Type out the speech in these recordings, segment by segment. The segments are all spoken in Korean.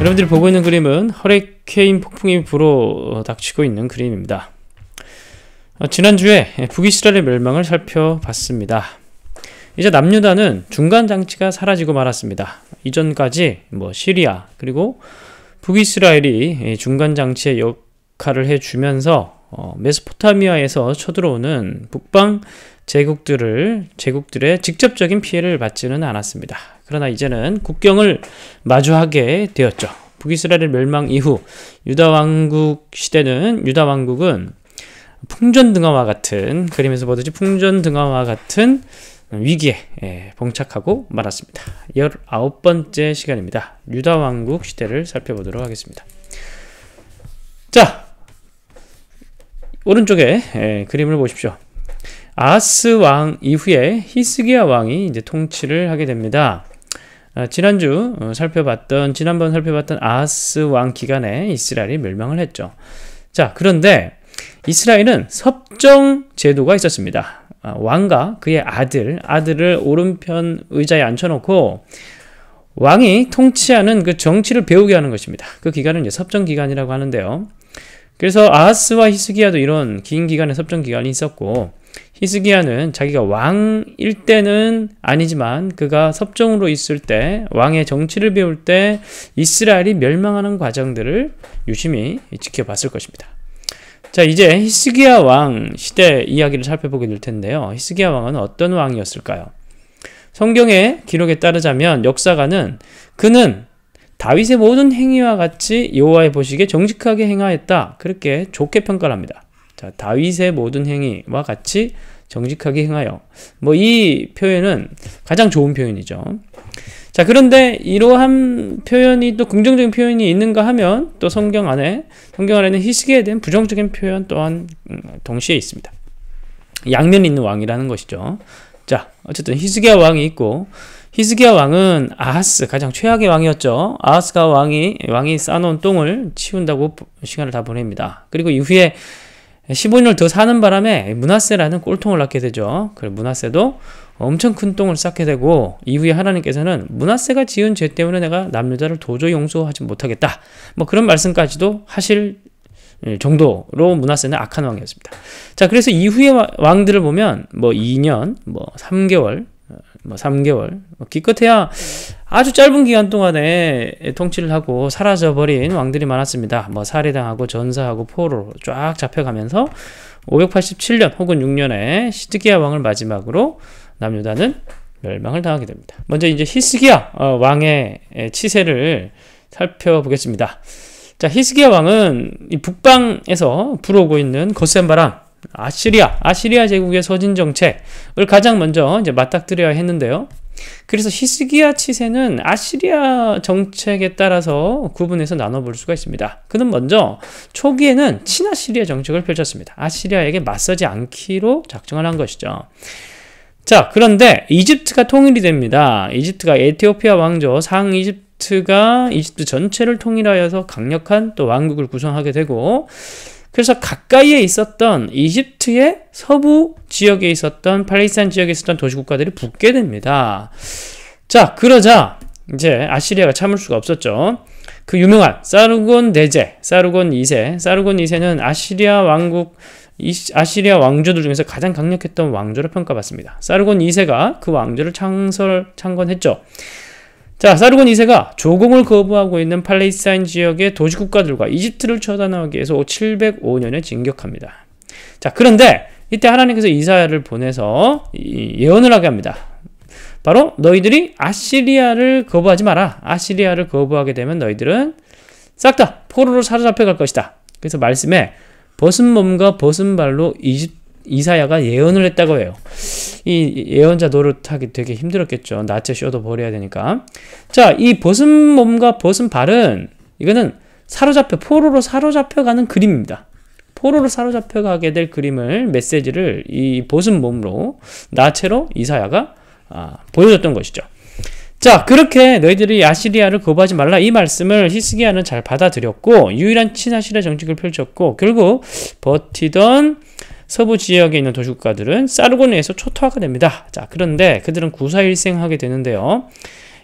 여러분들이 보고 있는 그림은 허리케인 폭풍이 불어 어, 닥치고 있는 그림입니다. 어, 지난주에 북이스라엘의 멸망을 살펴봤습니다. 이제 남유다는 중간 장치가 사라지고 말았습니다. 이전까지 뭐 시리아 그리고 북이스라엘이 중간 장치의 역할을 해주면서 어, 메소포타미아에서 쳐들어오는 북방 제국들을 제국들의 직접적인 피해를 받지는 않았습니다. 그러나 이제는 국경을 마주하게 되었죠. 북이스라엘 멸망 이후 유다 왕국 시대는 유다 왕국은 풍전등화와 같은 그림에서 보듯이 풍전등화와 같은 위기에 예, 봉착하고 말았습니다. 19번째 시간입니다. 유다 왕국 시대를 살펴보도록 하겠습니다. 자, 오른쪽에 예, 그림을 보십시오. 아스 왕 이후에 히스기야 왕이 이제 통치를 하게 됩니다. 아, 지난주 어, 살펴봤던 지난번 살펴봤던 아스 왕 기간에 이스라엘이 멸망을 했죠. 자 그런데 이스라엘은 섭정 제도가 있었습니다. 아, 왕과 그의 아들 아들을 오른편 의자에 앉혀놓고 왕이 통치하는 그 정치를 배우게 하는 것입니다. 그 기간은 이제 섭정 기간이라고 하는데요. 그래서 아하스와 히스기야도 이런 긴 기간의 섭정 기간이 있었고 히스기야는 자기가 왕일 때는 아니지만 그가 섭정으로 있을 때 왕의 정치를 배울 때 이스라엘이 멸망하는 과정들을 유심히 지켜봤을 것입니다. 자 이제 히스기야 왕 시대 이야기를 살펴보게 될 텐데요. 히스기야 왕은 어떤 왕이었을까요? 성경의 기록에 따르자면 역사가는 그는 다윗의 모든 행위와 같이 여호와의 보시기에 정직하게 행하였다 그렇게 좋게 평가합니다. 를 자, 다윗의 모든 행위와 같이 정직하게 행하여. 뭐 이 표현은 가장 좋은 표현이죠. 자, 그런데 이러한 표현이 또 긍정적인 표현이 있는가 하면 또 성경 안에 성경 안에는 히스에 대한 부정적인 표현 또한 음, 동시에 있습니다. 양면 있는 왕이라는 것이죠. 자, 어쨌든 히스기야 왕이 있고 히스기야 왕은 아하스 가장 최악의 왕이었죠. 아하스가 왕이 왕이 쌓놓은 똥을 치운다고 시간을 다 보냅니다. 그리고 이후에 15년을 더 사는 바람에 문화세라는 꼴통을 낳게 되죠. 그리고 문화세도 엄청 큰 똥을 쌓게 되고 이후에 하나님께서는 문화세가 지은 죄 때문에 내가 남녀자를 도저히 용서하지 못하겠다. 뭐 그런 말씀까지도 하실 예, 정도로 문하세는 악한 왕이었습니다. 자, 그래서 이후의 왕들을 보면 뭐 2년, 뭐 3개월, 뭐 3개월 뭐 기껏해야 아주 짧은 기간 동안에 통치를 하고 사라져버린 왕들이 많았습니다. 뭐 살해당하고 전사하고 포로로 쫙 잡혀가면서 587년 혹은 6년에 시드기야 왕을 마지막으로 남유다는 멸망을 당하게 됩니다. 먼저 이제 히스기야 어, 왕의 치세를 살펴보겠습니다. 자 히스기야 왕은 북방에서 불어오고 있는 거센 바람 아시리아, 아시리아 제국의 서진 정책을 가장 먼저 이제 맞닥뜨려야 했는데요. 그래서 히스기야 치세는 아시리아 정책에 따라서 구분해서 나눠볼 수가 있습니다. 그는 먼저 초기에는 친아시리아 정책을 펼쳤습니다. 아시리아에게 맞서지 않기로 작정을 한 것이죠. 자, 그런데 이집트가 통일이 됩니다. 이집트가 에티오피아 왕조 상이집트 이집트가 이집트 전체를 통일하여서 강력한 또 왕국을 구성하게 되고 그래서 가까이에 있었던 이집트의 서부 지역에 있었던 팔레스타인 지역에 있었던 도시국가들이 붙게 됩니다. 자, 그러자 이제 아시리아가 참을 수가 없었죠. 그 유명한 사르곤 대제, 사르곤 2세, 사르곤 2세는 아시리아 왕국 아시리아 왕조들 중에서 가장 강력했던 왕조로 평가받습니다. 사르곤 2세가 그 왕조를 창설, 창건했죠. 자, 사르곤 2세가 조공을 거부하고 있는 팔레스타인 지역의 도시국가들과 이집트를 처단하기 위해서 705년에 진격합니다. 자, 그런데 이때 하나님께서 이사야를 보내서 예언을 하게 합니다. 바로 너희들이 아시리아를 거부하지 마라. 아시리아를 거부하게 되면 너희들은 싹 다 포로로 사로잡혀 갈 것이다. 그래서 말씀에 벗은 몸과 벗은 발로 이집트 이사야가 예언을 했다고 해요. 이 예언자 노릇하기 되게 힘들었겠죠. 낮에 쉬도 버려야 되니까. 자, 이 벗은 몸과 벗은 발은 이거는 사로잡혀 포로로 사로잡혀가는 그림입니다. 포로로 사로잡혀가게 될 그림을 메시지를 이 벗은 몸으로 나체로 이사야가 아, 보여줬던 것이죠. 자 그렇게 너희들이 아시리아를 거부하지 말라 이 말씀을 히스기야는 잘 받아들였고 유일한 친아시리아 정책을 펼쳤고 결국 버티던 서부 지역에 있는 도시국가들은 사르곤에서 초토화가 됩니다. 자, 그런데 그들은 구사일생하게 되는데요.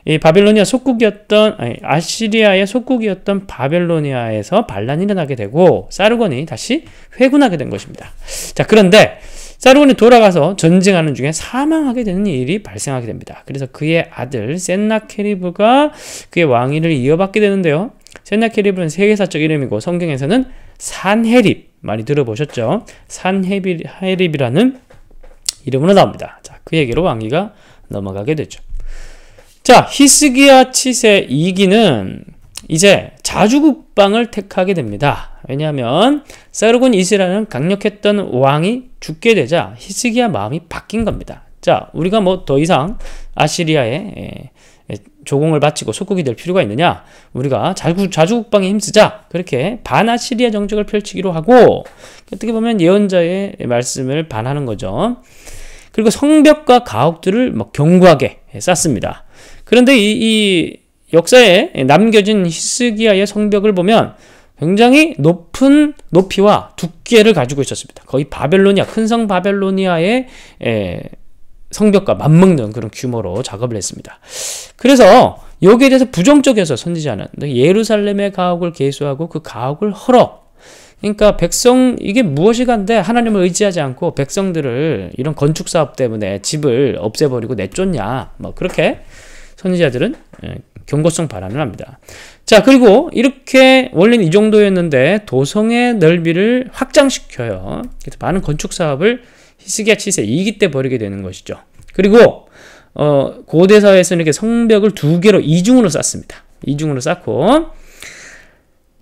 이 바빌로니아 속국이었던 아니, 아시리아의 속국이었던 바벨로니아에서 반란이 일어나게 되고 사르곤이 다시 회군하게 된 것입니다. 자, 그런데 사르곤이 돌아가서 전쟁하는 중에 사망하게 되는 일이 발생하게 됩니다. 그래서 그의 아들 센나케리브가 그의 왕위를 이어받게 되는데요. 센나케리브는 세계사적 이름이고 성경에서는 산해립 많이 들어보셨죠? 산해립이라는 이름으로 나옵니다. 자, 그에게로 왕위가 넘어가게 되죠. 자, 히스기야 치세 2기는 이제 자주국방을 택하게 됩니다. 왜냐하면 사르곤 이스라는 강력했던 왕이 죽게 되자 히스기야 마음이 바뀐 겁니다. 자, 우리가 뭐 더 이상 아시리아의 예, 조공을 바치고 속국이 될 필요가 있느냐? 우리가 자주, 자주국방에 힘쓰자. 그렇게 반아시리아 정책을 펼치기로 하고 어떻게 보면 예언자의 말씀을 반하는 거죠. 그리고 성벽과 가옥들을 막 견고하게 쌓습니다. 그런데 이, 이 역사에 남겨진 히스기야의 성벽을 보면 굉장히 높은 높이와 두께를 가지고 있었습니다. 거의 바벨로니아 큰 성 바벨로니아의 에, 성벽과 맞먹는 그런 규모로 작업을 했습니다. 그래서 여기에 대해서 부정적에서 선지자는 그 예루살렘의 가옥을 개수하고 그 가옥을 헐어 그러니까 백성 이게 무엇이 간데 하나님을 의지하지 않고 백성들을 이런 건축 사업 때문에 집을 없애버리고 내쫓냐 뭐 그렇게 선지자들은 예, 경고성 발언을 합니다. 자 그리고 이렇게 원래는 이 정도였는데 도성의 넓이를 확장시켜요. 그래서 많은 건축 사업을 히스기야 7세 이기 때 벌이게 되는 것이죠. 그리고 어, 고대사회에서는 이렇게 성벽을 두 개로 이중으로 쌓습니다. 이중으로 쌓고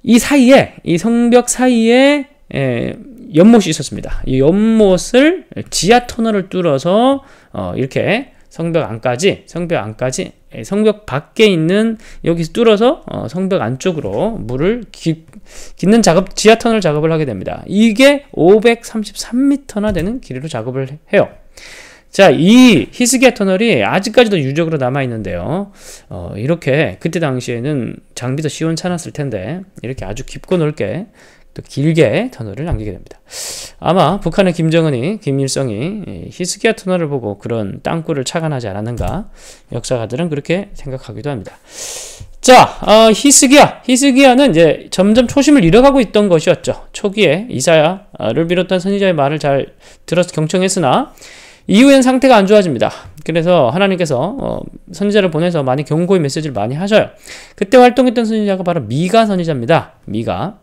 이 사이에 이 성벽 사이에 에, 연못이 있었습니다. 이 연못을 지하 터널을 뚫어서 어, 이렇게 성벽 안까지 성벽 안까지 예, 성벽 밖에 있는 여기서 뚫어서 어, 성벽 안쪽으로 물을 깃는 작업 지하 터널 작업을 하게 됩니다. 이게 533m나 되는 길이로 작업을 해요. 자, 이히스기 터널이 아직까지도 유적으로 남아 있는데요. 어, 이렇게 그때 당시에는 장비도 시원찮았을 텐데 이렇게 아주 깊고 넓게 또 길게 터널을 남기게 됩니다. 아마 북한의 김정은이 김일성이 히스기야 터널을 보고 그런 땅굴을 착안하지 않았는가 역사가들은 그렇게 생각하기도 합니다. 자, 어, 히스기야. 히스기야는 이제 점점 초심을 잃어가고 있던 것이었죠. 초기에 이사야를 비롯한 선지자의 말을 잘 들어서 경청했으나 이후엔 상태가 안 좋아집니다. 그래서 하나님께서 어, 선지자를 보내서 많이 경고의 메시지를 많이 하셔요. 그때 활동했던 선지자가 바로 미가 선지자입니다. 미가.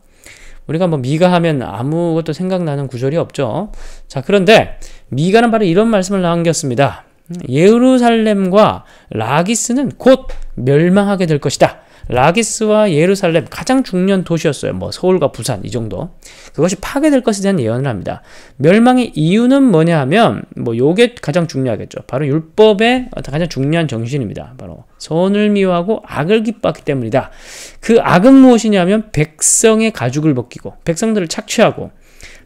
우리가 뭐 미가 하면 아무것도 생각나는 구절이 없죠. 자, 그런데 미가는 바로 이런 말씀을 남겼습니다. 예루살렘과 라기스는 곧 멸망하게 될 것이다. 라기스와 예루살렘 가장 중요한 도시였어요. 뭐 서울과 부산 이 정도. 그것이 파괴될 것에 대한 예언을 합니다. 멸망의 이유는 뭐냐 하면 뭐 요게 가장 중요하겠죠. 바로 율법의 가장 중요한 정신입니다. 바로 선을 미워하고 악을 기뻐하기 때문이다. 그 악은 무엇이냐면 백성의 가죽을 벗기고 백성들을 착취하고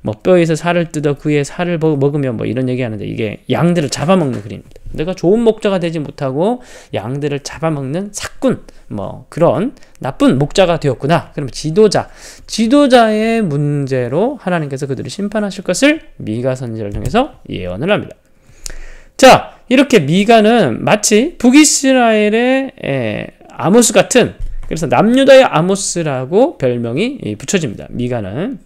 뭐 뼈에서 살을 뜯어 그의 살을 먹으면뭐 이런 얘기하는데 이게 양들을 잡아먹는 그림입니다. 내가 좋은 목자가 되지 못하고 양들을 잡아먹는 사꾼 뭐 그런 나쁜 목자가 되었구나. 그러면 지도자 지도자의 문제로 하나님께서 그들을 심판하실 것을 미가 선지를 통해서 예언을 합니다. 자 이렇게 미가는 마치 북이스라엘의 에, 아모스 같은 그래서 남유다의 아모스라고 별명이 붙여집니다. 미가는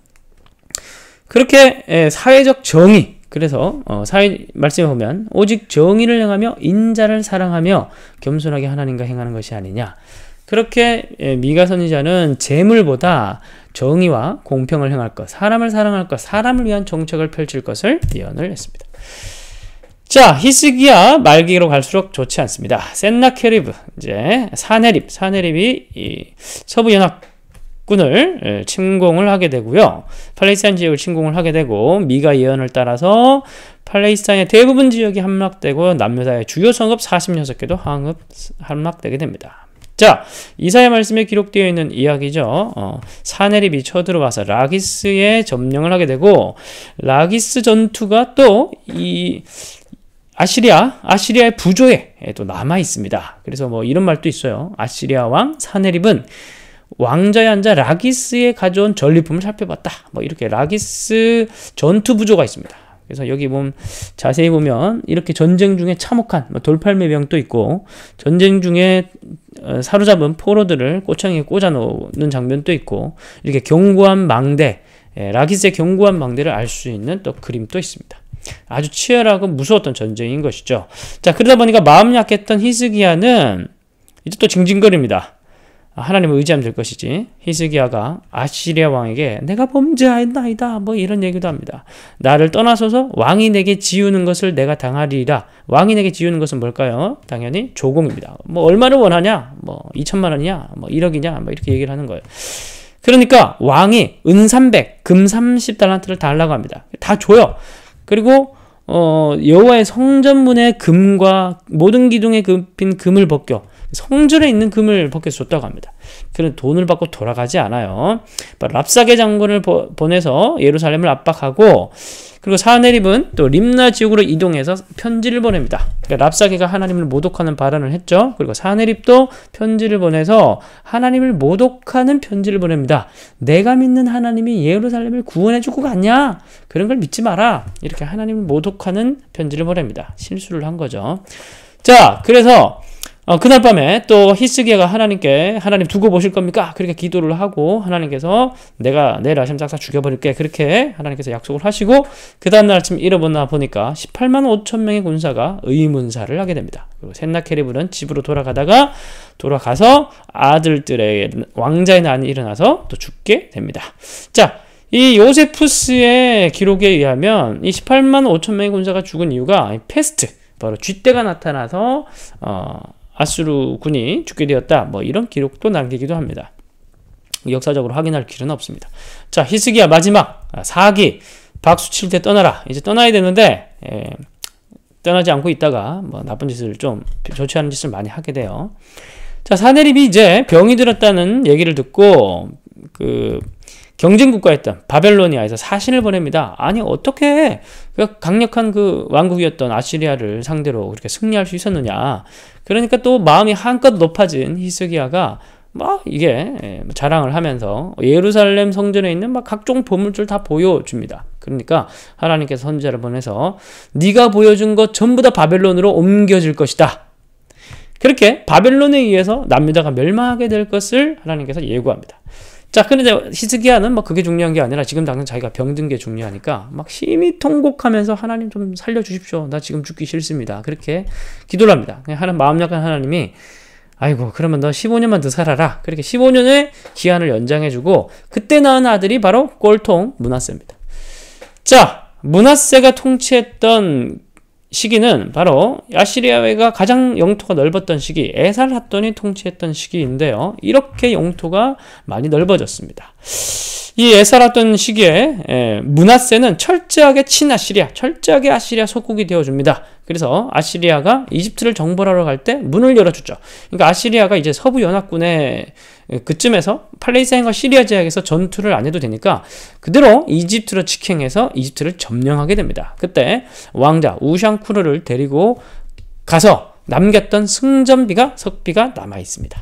그렇게 예, 사회적 정의 그래서 어, 사회 말씀에 보면 오직 정의를 행하며 인자를 사랑하며 겸손하게 하나님과 행하는 것이 아니냐. 그렇게 예, 미가 선지자는 재물보다 정의와 공평을 행할 것, 사람을 사랑할 것, 사람을 위한 정책을 펼칠 것을 예언을 했습니다. 자, 히스기야 말기로 갈수록 좋지 않습니다. 센나케리브, 이제 사네립, 사네립이 서부 연합 군을 예, 침공을 하게 되고요. 팔레스타인 지역을 침공을 하게 되고 미가 예언을 따라서 팔레스타인의 대부분 지역이 함락되고 남유다의 주요 성읍 46개도 항읍 함락되게 됩니다. 자, 이사의 말씀에 기록되어 있는 이야기죠. 어, 사네립이 쳐들어와서 라기스에 점령을 하게 되고 라기스 전투가 또 이 아시리아, 아시리아의 부조에 또 남아 있습니다. 그래서 뭐 이런 말도 있어요. 아시리아 왕 사네립은 왕자에 앉아 라기스에 가져온 전리품을 살펴봤다. 뭐 이렇게 라기스 전투 부조가 있습니다. 그래서 여기 보면 자세히 보면 이렇게 전쟁 중에 참혹한 뭐 돌팔매병도 있고 전쟁 중에 어, 사로잡은 포로들을 꼬창에 꽂아 놓는 장면도 있고 이렇게 견고한 망대 라기스의 예, 견고한 망대를 알 수 있는 또 그림도 있습니다. 아주 치열하고 무서웠던 전쟁인 것이죠. 자 그러다 보니까 마음 약했던 히스기야는 이제 또 징징거립니다. 하나님을 의지하면 될 것이지 히스기야가 아시리아 왕에게 내가 범죄하였나이다 뭐 이런 얘기도 합니다. 나를 떠나서서 왕이 내게 지우는 것을 내가 당하리라. 왕이 내게 지우는 것은 뭘까요? 당연히 조공입니다. 뭐 얼마를 원하냐? 뭐 2천만 원이냐? 뭐 1억이냐? 뭐 이렇게 얘기를 하는 거예요. 그러니까 왕이 은 300, 금 30달란트를 달라고 합니다. 다 줘요. 그리고 어, 여호와의 성전문의 금과 모든 기둥에 금, 그, 빈 금을 벗겨 성전에 있는 금을 벗겨서 줬다고 합니다. 그는 돈을 받고 돌아가지 않아요. 랍사게 장군을 보, 보내서 예루살렘을 압박하고 그리고 사내립은 또 림나 지옥으로 이동해서 편지를 보냅니다. 그러니까 랍사게가 하나님을 모독하는 발언을 했죠. 그리고 사내립도 편지를 보내서 하나님을 모독하는 편지를 보냅니다. 내가 믿는 하나님이 예루살렘을 구원해 주고 갔냐? 그런 걸 믿지 마라. 이렇게 하나님을 모독하는 편지를 보냅니다. 실수를 한 거죠. 자, 그래서 어, 그날 밤에 또 히스기야가 하나님께 하나님 두고 보실 겁니까? 그렇게 기도를 하고 하나님께서 내가 내일 아 작사 죽여버릴게 그렇게 하나님께서 약속을 하시고 그 다음날 아침 일어보나 보니까 18만 5천 명의 군사가 의문사를 하게 됩니다. 그리고 샌나케리브는 집으로 돌아가다가 돌아가서 아들들의 왕자의 난이 일어나서 또 죽게 됩니다. 자. 이 요세푸스의 기록에 의하면 이 18만 5천 명의 군사가 죽은 이유가 패스트, 바로 쥐떼가 나타나서 어, 아수르 군이 죽게 되었다. 뭐 이런 기록도 남기기도 합니다. 역사적으로 확인할 길은 없습니다. 자, 히스기야 마지막 4기 아, 박수 칠 때 떠나라. 이제 떠나야 되는데 에, 예, 떠나지 않고 있다가 뭐 나쁜 짓을 좀 좋지 않은 짓을 많이 하게 돼요. 자, 사내립이 이제 병이 들었다는 얘기를 듣고 그 경쟁국가였던 바벨로니아에서 사신을 보냅니다. 아니 어떻게 그 강력한 그 왕국이었던 아시리아를 상대로 그렇게 승리할 수 있었느냐. 그러니까 또 마음이 한껏 높아진 히스기야가 막 이게 예, 자랑을 하면서 예루살렘 성전에 있는 막 각종 보물들 다 보여줍니다. 그러니까 하나님께서 선지자를 보내서 네가 보여준 것 전부 다 바벨론으로 옮겨질 것이다. 그렇게 바벨론에 의해서 남유다가 멸망하게 될 것을 하나님께서 예고합니다. 자, 그런데 히스기야는 뭐 그게 중요한 게 아니라 지금 당장 자기가 병든 게 중요하니까 막 심히 통곡하면서 하나님 좀 살려주십시오. 나 지금 죽기 싫습니다. 그렇게 기도를 합니다. 하나 마음 약한 하나님이 아이고 그러면 너 15년만 더 살아라. 그렇게 15년의 기한을 연장해주고 그때 낳은 아들이 바로 꼴통 문하세입니다. 자, 문하세가 통치했던 시기는 바로 아시리아가 외 가장 영토가 넓었던 시기 에살핫돈이 통치했던 시기인데요. 이렇게 영토가 많이 넓어졌습니다. 이 에사랐던 시기에 문하세는 예, 철저하게 친아시리아, 철저하게 아시리아 속국이 되어줍니다. 그래서 아시리아가 이집트를 정벌하러 갈 때 문을 열어주죠. 그러니까 아시리아가 이제 서부 연합군의 그쯤에서 팔레스타인과 시리아 지역에서 전투를 안 해도 되니까 그대로 이집트로 직행해서 이집트를 점령하게 됩니다. 그때 왕자 우샹쿠르를 데리고 가서 남겼던 승전비가 석비가 남아 있습니다.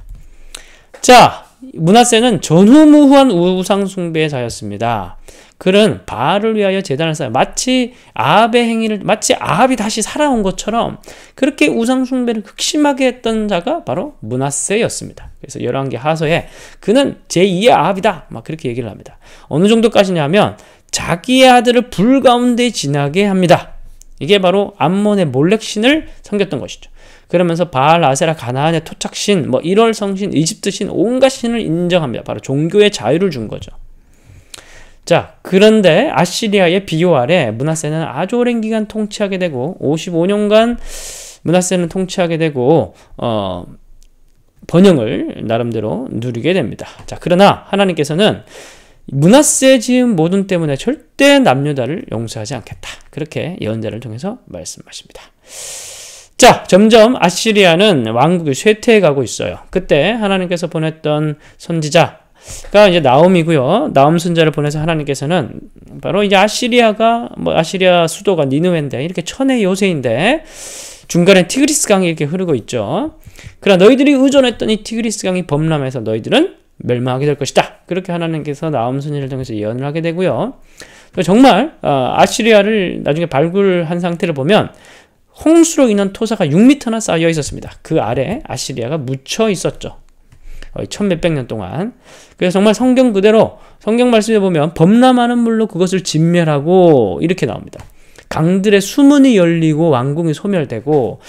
자, 문하세는 전후무후한 우상숭배자였습니다. 그는 바알을 위하여 재단을 쌓아 마치 아합의 행위를 마치 아합이 다시 살아온 것처럼 그렇게 우상숭배를 극심하게 했던 자가 바로 문하세였습니다. 그래서 열왕기 하서에 그는 제2의 아합이다 막 그렇게 얘기를 합니다. 어느 정도까지냐면 자기의 아들을 불 가운데 지나게 합니다. 이게 바로 암몬의 몰렉신을 섬겼던 것이죠. 그러면서 바알, 아세라, 가나안의 토착신, 뭐 1월 성신, 이집트신, 온갖 신을 인정합니다. 바로 종교의 자유를 준 거죠. 자, 그런데 아시리아의 비호 아래 문하세는 아주 오랜 기간 통치하게 되고 55년간 문하세는 통치하게 되고 어 번영을 나름대로 누리게 됩니다. 자, 그러나 하나님께서는 문하세 지은 모든 때문에 절대 남유다를 용서하지 않겠다. 그렇게 예언자를 통해서 말씀하십니다. 자, 점점 아시리아는 왕국이 쇠퇴해가고 있어요. 그때 하나님께서 보냈던 선지자, 가 이제 나옴이고요나옴 선자를 보내서 하나님께서는 바로 이제 아시리아가 뭐 아시리아 수도가 니누엔데 이렇게 천의 요새인데 중간에 티그리스 강이 이렇게 흐르고 있죠. 그러나 너희들이 의존했던 이 티그리스 강이 범람해서 너희들은 멸망하게 될 것이다. 그렇게 하나님께서 나옴 선지를 통해서 예언을 하게 되고요. 정말 어, 아시리아를 나중에 발굴한 상태를 보면 홍수로 인한 토사가 6미터나 쌓여 있었습니다. 그 아래 아시리아가 묻혀 있었죠. 거의 천몇백 년 동안. 그래서 정말 성경 그대로 성경 말씀에 보면 범람하는 물로 그것을 진멸하고 이렇게 나옵니다. 강들의 수문이 열리고 왕궁이 소멸되고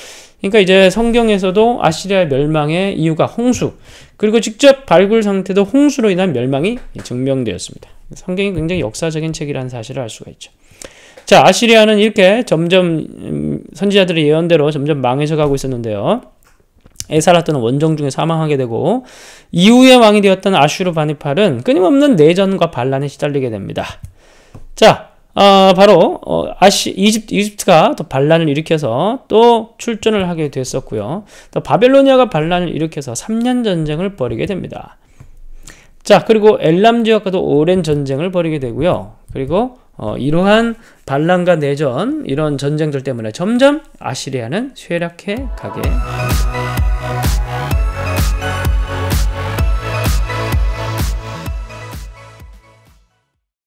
그러니까 이제 성경에서도 아시리아 멸망의 이유가 홍수 그리고 직접 발굴 상태도 홍수로 인한 멸망이 증명되었습니다. 성경이 굉장히 역사적인 책이라는 사실을 알 수가 있죠. 자, 아시리아는 이렇게 점점 음, 선지자들의 예언대로 점점 망해져 가고 있었는데요. 에살라트는 원정 중에 사망하게 되고 이후에 왕이 되었던 아슈르바니팔은 끊임없는 내전과 반란에 시달리게 됩니다. 자, 어, 바로 어, 아시 이집트, 이집트가 또 반란을 일으켜서 또 출전을 하게 됐었고요. 또 바벨로니아가 반란을 일으켜서 3년 전쟁을 벌이게 됩니다. 자, 그리고 엘람 지역과도 오랜 전쟁을 벌이게 되고요. 그리고 어, 이러한 반란과 내전 이런 전쟁들 때문에 점점 아시리아는 쇠락해 가게 됩니다.